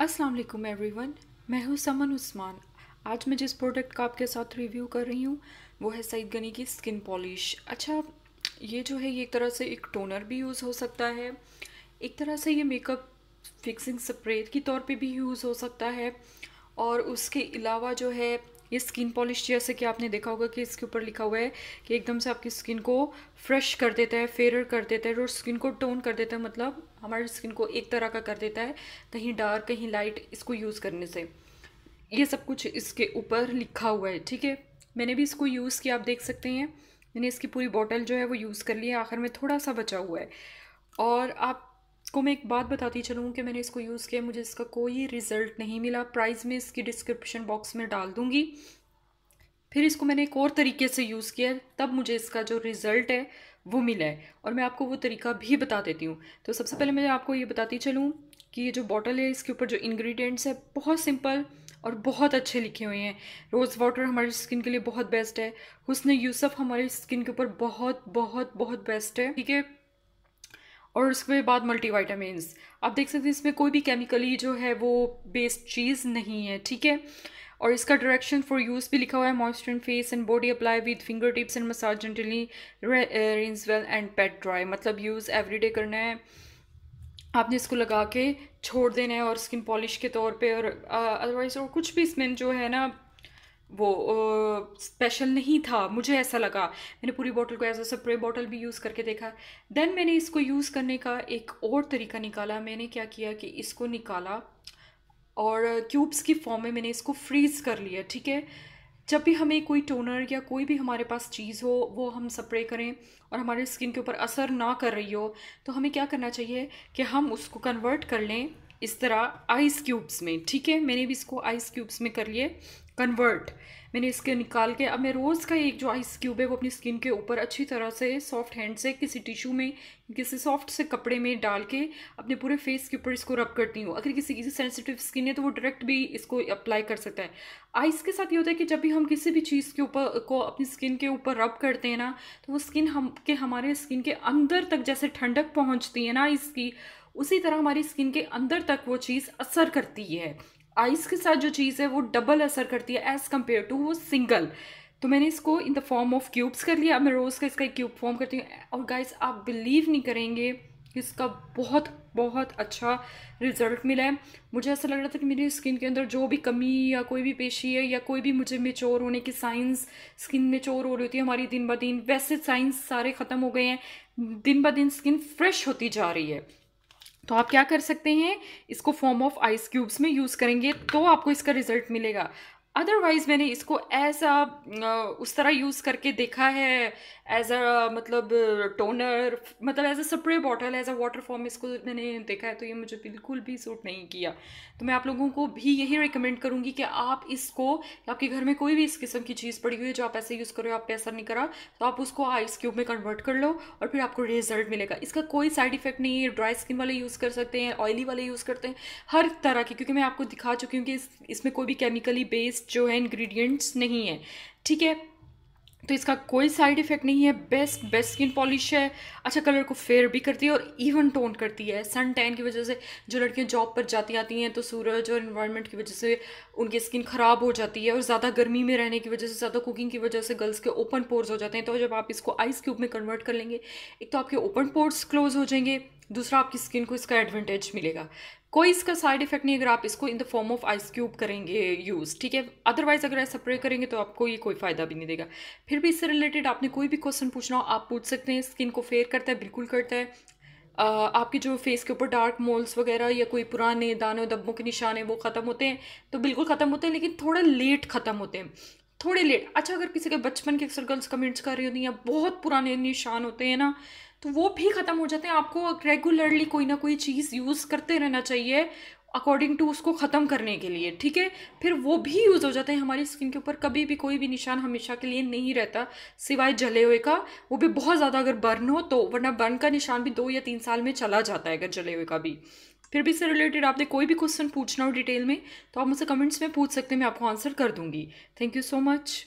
अस्सलाम वालेकुम एवरीवन मैं हूँ समन उस्मान आज मैं जिस प्रोडक्ट का आपके साथ रिव्यू कर रही हूँ वो है सईद गनी की स्किन पॉलिश अच्छा ये जो है ये एक तरह से एक टोनर भी यूज़ हो सकता है एक तरह से ये मेकअप फिक्सिंग स्प्रे के तौर पे भी यूज़ हो सकता है और उसके अलावा जो है ये स्किन पॉलिश जैसे कि आपने देखा होगा कि इसके ऊपर लिखा हुआ है कि एकदम से आपकी स्किन को फ्रेश कर देता है फेयर कर देता है और स्किन को टोन कर देता है मतलब हमारी स्किन को एक तरह का कर देता है कहीं डार्क कहीं लाइट इसको यूज़ करने से ये सब कुछ इसके ऊपर लिखा हुआ है ठीक है मैंने भी इसको यूज़ किया आप देख सकते हैं मैंने इसकी पूरी बॉटल जो है वो यूज़ कर ली है आखिर में थोड़ा सा बचा हुआ है और आप इसको मैं एक बात बताती चलूँ कि मैंने इसको यूज़ किया मुझे इसका कोई रिज़ल्ट नहीं मिला प्राइस में इसकी डिस्क्रिप्शन बॉक्स में डाल दूँगी फिर इसको मैंने एक और तरीके से यूज़ किया तब मुझे इसका जो रिज़ल्ट है वो मिला है और मैं आपको वो तरीका भी बता देती हूँ तो सबसे पहले मैं आपको ये बताती चलूँ कि ये जो बॉटल है इसके ऊपर जो इन्ग्रीडियंट्स है बहुत सिंपल और बहुत अच्छे लिखे हुए हैं रोज़ वाटर हमारी स्किन के लिए बहुत बेस्ट है हुसन यूसफ हमारी स्किन के ऊपर बहुत बहुत बहुत बेस्ट है ठीक है और उसके बाद मल्टी आप देख सकते हैं इसमें कोई भी केमिकली जो है वो बेस्ड चीज़ नहीं है ठीक है और इसका डायरेक्शन फॉर यूज़ भी लिखा हुआ है moisture in face and body apply with finger tips and massage gently rinse well and pat dry मतलब यूज़ एवरीडे करना है आपने इसको लगा के छोड़ देना है और स्किन पॉलिश के तौर पे और अदरवाइज़ uh, और कुछ भी इसमें जो है ना वो स्पेशल uh, नहीं था मुझे ऐसा लगा मैंने पूरी बॉटल को एज अ स्प्रे बॉटल भी यूज़ करके देखा देन मैंने इसको यूज़ करने का एक और तरीका निकाला मैंने क्या किया कि इसको निकाला और क्यूब्स की फॉर्म में मैंने इसको फ्रीज़ कर लिया ठीक है जब भी हमें कोई टोनर या कोई भी हमारे पास चीज़ हो वो हम स्प्रे करें और हमारे स्किन के ऊपर असर ना कर रही हो तो हमें क्या करना चाहिए कि हम उसको कन्वर्ट कर लें इस तरह आइस क्यूब्स में ठीक है मैंने भी इसको आइस क्यूब्स में कर लिए कन्वर्ट मैंने इसके निकाल के अब मैं रोज़ का एक जो आइस क्यूब है वो अपनी स्किन के ऊपर अच्छी तरह से सॉफ्ट हैंड से किसी टिश्यू में किसी सॉफ्ट से कपड़े में डाल के अपने पूरे फेस के ऊपर इसको रब करती हूँ अगर किसी किसी सेंसिटिव स्किन है तो वो डायरेक्ट भी इसको अप्लाई कर सकता है आइस के साथ ये होता है कि जब भी हम किसी भी चीज़ के ऊपर को अपनी स्किन के ऊपर रब करते हैं ना तो वो स्किन हम के हमारे स्किन के अंदर तक जैसे ठंडक पहुँचती है ना इसकी उसी तरह हमारी स्किन के अंदर तक वो चीज़ असर करती है आइस के साथ जो चीज़ है वो डबल असर करती है एज़ कम्पेयर टू वो सिंगल तो मैंने इसको in the form of cubes कर लिया अब मैं रोज़ का इसका एक क्यूब फॉर्म करती हूँ और गाइस आप बिलीव नहीं करेंगे इसका बहुत बहुत अच्छा रिजल्ट मिला है मुझे ऐसा लग रहा था कि मेरी स्किन के अंदर जो भी कमी या कोई भी पेशी है या कोई भी मुझे मेचोर होने की साइंस स्किन मेचोर हो रही होती है हमारी दिन ब दिन वैसे साइंस सारे ख़त्म हो गए हैं दिन ब दिन स्किन फ्रेश होती जा रही है तो आप क्या कर सकते हैं इसको फॉर्म ऑफ आइस क्यूब्स में यूज़ करेंगे तो आपको इसका रिजल्ट मिलेगा अदरवाइज़ मैंने इसको एज अ उस तरह यूज़ करके देखा है एज अ मतलब टोनर मतलब as a spray bottle as a water form इसको मैंने देखा है तो ये मुझे बिल्कुल भी सूट नहीं किया तो मैं आप लोगों को भी यही रिकमेंड करूँगी कि आप इसको आपके घर में कोई भी इस किस्म की चीज़ पड़ी हुई है जो आप ऐसे यूज़ करो आप पे असर नहीं करा तो आप उसको आइस क्यूब में कन्वर्ट कर लो और फिर आपको रिजल्ट मिलेगा इसका कोई साइड इफेक्ट नहीं है ड्राई स्किन वाले यूज़ कर सकते हैं ऑयली वाले यूज़ करते हैं हर तरह के क्योंकि मैं आपको दिखा चुकी हूँ कि इस, इसमें कोई भी केमिकली बेस्ड जो है इंग्रेडिएंट्स नहीं है ठीक है तो इसका कोई साइड इफ़ेक्ट नहीं है बेस्ट बेस्ट स्किन पॉलिश है अच्छा कलर को फेयर भी करती है और इवन टोन करती है सन टैन की वजह से जो लड़कियां जॉब पर जाती आती हैं तो सूरज और इन्वायरमेंट की वजह से उनकी स्किन ख़राब हो जाती है और ज़्यादा गर्मी में रहने की वजह से ज़्यादा कुकिंग की वजह से गर्ल्स के ओपन पोर्स हो जाते हैं तो जब आप इसको आइस क्यूब में कन्वर्ट कर लेंगे एक तो आपके ओपन पोर्स क्लोज हो जाएंगे दूसरा आपकी स्किन को इसका एडवांटेज मिलेगा कोई इसका साइड इफेक्ट नहीं अगर आप इसको in the form of ice cube करेंगे यूज़ ठीक है अदरवाइज अगर ऐसा स्प्रे करेंगे तो आपको ये कोई फ़ायदा भी नहीं देगा फिर भी इससे रिलेटेड आपने कोई भी क्वेश्चन पूछना हो आप पूछ सकते हैं स्किन को फेयर करता है बिल्कुल करता है Uh, आपकी जो फेस के ऊपर डार्क मोल्स वगैरह या कोई पुराने दानों दब्बों के निशान हैं वो ख़त्म होते हैं तो बिल्कुल ख़त्म होते हैं लेकिन थोड़ा लेट ख़त्म होते हैं थोड़े लेट अच्छा अगर किसी के बचपन के अक्सर गर्ल्स कमेंट्स कर रही होती हैं या बहुत पुराने निशान होते हैं ना तो वो भी ख़त्म हो जाते हैं आपको रेगुलरली कोई ना कोई चीज़ यूज़ करते रहना चाहिए अकॉर्डिंग टू उसको ख़त्म करने के लिए ठीक है फिर वो भी यूज़ हो जाते हैं हमारी स्किन के ऊपर कभी भी कोई भी निशान हमेशा के लिए नहीं रहता सिवाय जले हुए का वो भी बहुत ज़्यादा अगर बर्न हो तो वरना बर्न का निशान भी दो या तीन साल में चला जाता है अगर जले हुए का भी फिर भी इससे रिलेटेड आपने कोई भी क्वेश्चन पूछना हो डिटेल में तो आप मुझसे कमेंट्स में पूछ सकते हैं मैं आपको आंसर कर दूंगी थैंक यू सो मच